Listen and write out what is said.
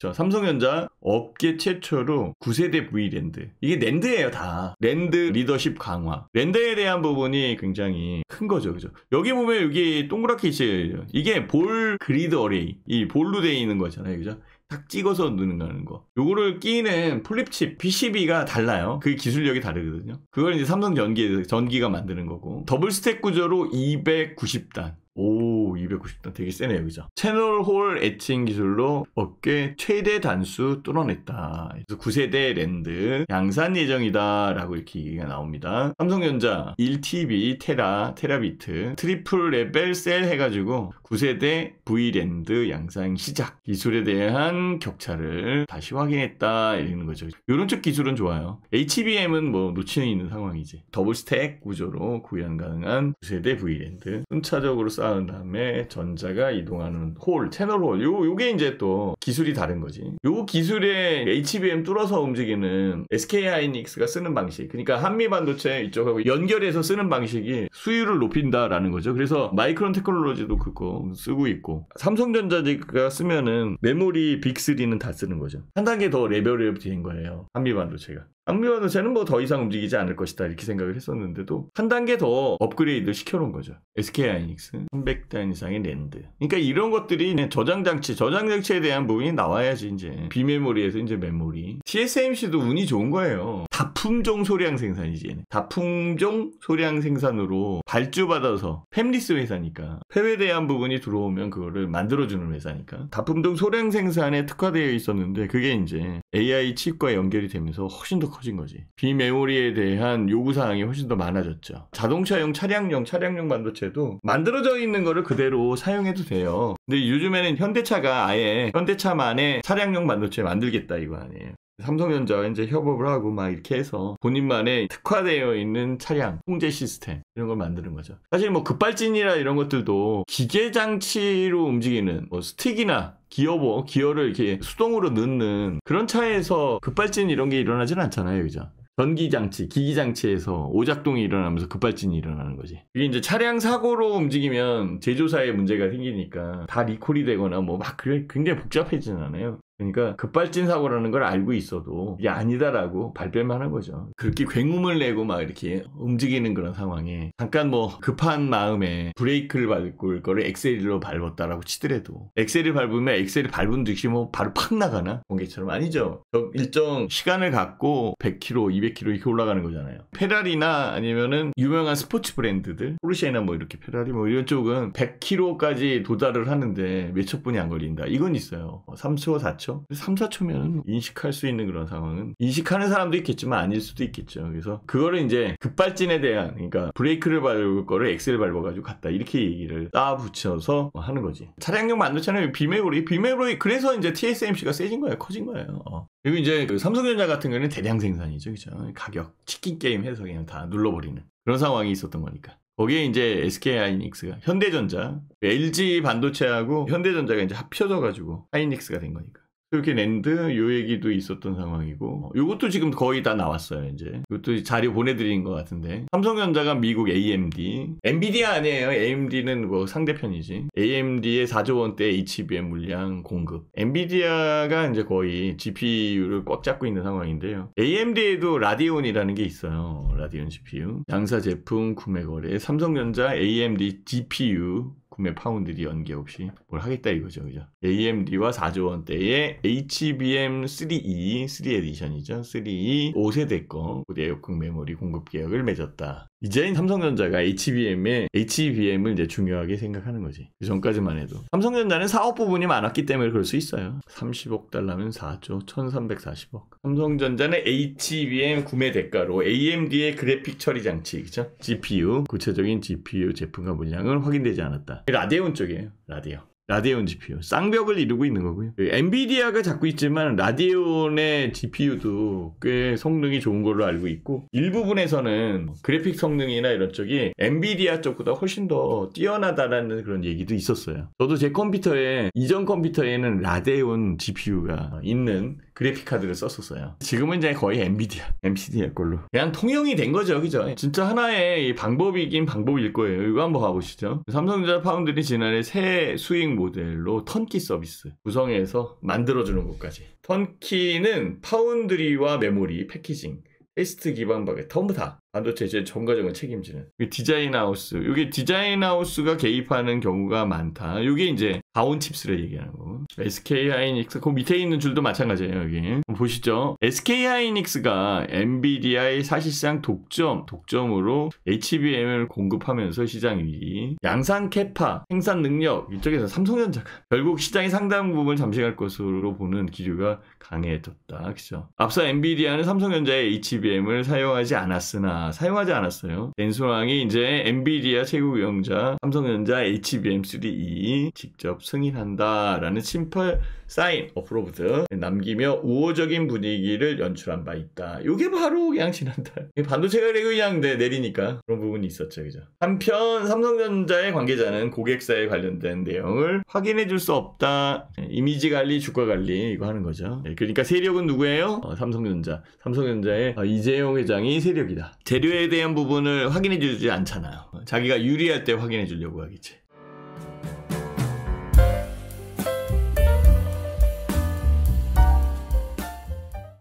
자, 삼성전자 업계 최초로 9세대 V랜드. 이게 랜드예요, 다. 랜드 리더십 강화. 랜드에 대한 부분이 굉장히 큰 거죠, 그죠? 여기 보면 여기 동그랗게 있어요. 이게 볼 그리드 어레이. 이 볼로 되어 있는 거잖아요, 그죠? 딱 찍어서 넣는 다는 거. 요거를 끼는 플립칩 PCB가 달라요. 그 기술력이 다르거든요. 그걸 이제 삼성 전기, 전기가 만드는 거고. 더블 스택 구조로 290단. 오. 290단 되게 세네요, 그죠? 채널홀 애칭 기술로 어깨 최대 단수 뚫어냈다. 그래서 9세대 랜드 양산 예정이다라고 이렇게 얘기가 나옵니다. 삼성전자 1TB 테라 테라비트 트리플 레벨 셀 해가지고 9세대 V랜드 양산 시작 기술에 대한 격차를 다시 확인했다 이런 거죠. 이런 쪽 기술은 좋아요. HBM은 뭐 놓치는 있는 상황이지. 더블 스택 구조로 구현 가능한 9세대 V랜드 순차적으로 쌓은 다음에 전자가 이동하는 홀, 채널 홀. 요, 요게 이제 또 기술이 다른 거지. 요 기술에 HBM 뚫어서 움직이는 SK 하이닉스가 쓰는 방식. 그러니까 한미 반도체 이쪽하고 연결해서 쓰는 방식이 수율을 높인다라는 거죠. 그래서 마이크론 테크놀로지도 그거 쓰고 있고 삼성전자가 쓰면은 메모리 빅3는 다 쓰는 거죠. 한 단계 더 레벨업이 된 거예요. 한미 반도체가. 항미화도세는 뭐 더 이상 움직이지 않을 것이다 이렇게 생각을 했었는데도 한 단계 더 업그레이드 시켜놓은 거죠. SK 하이닉스 300단 이상의 랜드. 그러니까 이런 것들이 저장 장치, 저장 장치에 대한 부분이 나와야지 이제 비메모리에서 이제 메모리. TSMC도 운이 좋은 거예요. 다품종 소량 생산이지. 다품종 소량 생산으로 발주받아서 팹리스 회사니까 폐에 대한 부분이 들어오면 그거를 만들어주는 회사니까 다품종 소량 생산에 특화되어 있었는데 그게 이제 AI 칩과 연결이 되면서 훨씬 더 커진 거지. 비메모리에 대한 요구사항이 훨씬 더 많아졌죠. 자동차용, 차량용, 차량용 반도체도 만들어져 있는 거를 그대로 사용해도 돼요. 근데 요즘에는 현대차가 아예 현대차만의 차량용 반도체 만들겠다 이거 아니에요. 삼성전자 이제 협업을 하고 막 이렇게 해서 본인만의 특화되어 있는 차량, 통제 시스템 이런 걸 만드는 거죠. 사실 뭐 급발진이나 이런 것들도 기계 장치로 움직이는 뭐 스틱이나 기어버 기어를 이렇게 수동으로 넣는 그런 차에서 급발진 이런 게 일어나진 않잖아요, 그죠? 전기장치, 기기장치에서 오작동이 일어나면서 급발진이 일어나는 거지. 이게 이제 차량 사고로 움직이면 제조사에 문제가 생기니까 다 리콜이 되거나 뭐 막 그래 굉장히 복잡해지진않아요 그러니까 급발진 사고라는 걸 알고 있어도 이게 아니다라고 발뺌만 한 거죠. 그렇게 굉음을 내고 막 이렇게 움직이는 그런 상황에 잠깐 뭐 급한 마음에 브레이크를 밟을 거를 엑셀로 밟았다라고 치더라도 엑셀을 밟으면 엑셀을 밟은 듯이 뭐 바로 팍 나가나? 공개처럼 아니죠. 일정 시간을 갖고 100km, 200km 이렇게 올라가는 거잖아요. 페라리나 아니면은 유명한 스포츠 브랜드들 포르쉐나 뭐 이렇게 페라리 뭐 이런 쪽은 100km까지 도달을 하는데 몇초 분이 안 걸린다. 이건 있어요. 3초, 4초 그렇죠. 3, 4초면 인식할 수 있는 그런 상황은 인식하는 사람도 있겠지만 아닐 수도 있겠죠. 그래서 그거를 이제 급발진에 대한 그러니까 브레이크를 밟을 거를 엑셀을 밟아가지고 갔다 이렇게 얘기를 따 붙여서 뭐 하는 거지. 차량용 반도체는 비메모리 비메모리 그래서 이제 TSMC가 세진 거예요, 커진 거예요. 어. 그리고 이제 그 삼성전자 같은 경우는 대량 생산이죠, 그죠? 가격 치킨 게임 해서 그냥 다 눌러버리는 그런 상황이 있었던 거니까. 거기에 이제 SK 하이닉스가 현대전자, LG 그 반도체하고 현대전자가 이제 합쳐져 가지고 하이닉스가 된 거니까. 그렇게 랜드 요 얘기도 있었던 상황이고 뭐, 요것도 지금 거의 다 나왔어요 이제 이것도 자료 보내드린 것 같은데 삼성전자가 미국 AMD 엔비디아 아니에요 AMD는 뭐 상대편이지 AMD의 4조 원대 HBM 물량 공급 엔비디아가 이제 거의 GPU를 꽉 잡고 있는 상황인데요 AMD에도 라디온이라는 게 있어요 라디온 GPU 양사 제품 구매 거래 삼성전자 AMD GPU 구매 파운드리 연계 없이 뭘 하겠다 이거죠. 그죠? AMD와 4조 원대의 HBM3E, 3 에디션이죠. 3E 5세대 거 고대 에어컨 메모리 공급 계약을 맺었다. 이제 삼성전자가 HBM에 HBM을 이제 중요하게 생각하는 거지. 그 전까지만 해도 삼성전자는 사업 부분이 많았기 때문에 그럴 수 있어요. 30억 달러면 4조 1,340억. 삼성전자는 HBM 구매 대가로 AMD의 그래픽 처리 장치, 그죠? GPU 구체적인 GPU 제품과 물량은 확인되지 않았다. 라데온 쪽이에요. 라디온 라데온 GPU. 쌍벽을 이루고 있는 거고요. 그 엔비디아가 잡고 있지만 라디온의 GPU도 꽤 성능이 좋은 걸로 알고 있고 일부분에서는 그래픽 성능이나 이런 쪽이 엔비디아 쪽보다 훨씬 더 뛰어나다라는 그런 얘기도 있었어요. 저도 제 컴퓨터에 이전 컴퓨터에는 라데온 GPU가 있는 그래픽 카드를 썼었어요. 지금은 이제 거의 엔비디아, MCD의 걸로. 그냥 통용이 된 거죠, 그죠? 진짜 하나의 방법이긴 방법일 거예요. 이거 한번 가보시죠. 삼성전자 파운드리 지난해 새 수익 모델로 턴키 서비스 구성해서 만들어주는 것까지. 턴키는 파운드리와 메모리, 패키징, 테스트 기반 바게 전부 다 반도체 아, 이제 전 과정을 책임지는 디자인 하우스 이게 디자인 하우스가 개입하는 경우가 많다 이게 이제 다온 칩스를 얘기하는 거 SK 하이닉스 그 밑에 있는 줄도 마찬가지예요 여기 보시죠 SK 하이닉스가 엔비디아의 사실상 독점 독점으로 HBM을 공급하면서 시장 위기 양산 캐파 생산 능력 이쪽에서 삼성전자가 결국 시장의 상당 부분 을 잠식할 것으로 보는 기류가 강해졌다 그죠 앞서 엔비디아는 삼성전자의 HBM을 사용하지 않았으나 사용하지 않았어요. 엔소왕이 이제 엔비디아 최고경자, 삼성전자, HBM3E e 직접 승인한다라는 심플 사인 어프로브드 남기며 우호적인 분위기를 연출한 바 있다. 이게 바로 그냥 지난달 반도체 가격이 그냥 내, 내리니까 그런 부분이 있었죠, 그죠? 한편 삼성전자의 관계자는 고객사에 관련된 내용을 확인해 줄 수 없다. 이미지 관리, 주가 관리 이거 하는 거죠. 네, 그러니까 세력은 누구예요? 어, 삼성전자. 삼성전자의 어, 이재용 회장이 세력이다. 재료에 대한 부분을 확인해 주지 않잖아요. 자기가 유리할 때 확인해 주려고 하겠지.